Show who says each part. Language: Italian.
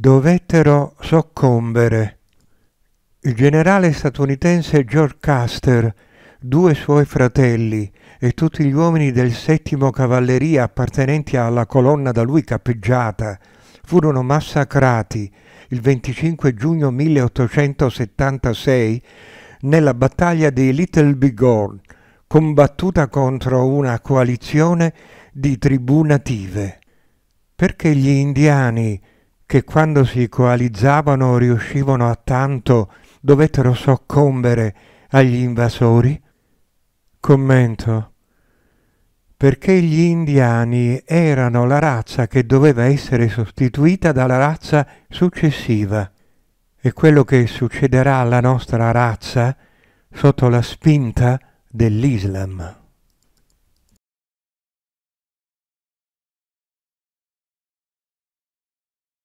Speaker 1: dovettero soccombere. Il generale statunitense George Custer, due suoi fratelli e tutti gli uomini del settimo cavalleria appartenenti alla colonna da lui cappeggiata furono massacrati il 25 giugno 1876 nella battaglia di Little Bighorn, combattuta contro una coalizione di tribù native. Perché gli indiani che quando si coalizzavano riuscivano a tanto dovettero soccombere agli invasori? Commento. Perché gli indiani erano la razza che doveva essere sostituita dalla razza successiva e quello che succederà alla nostra razza sotto la spinta dell'Islam.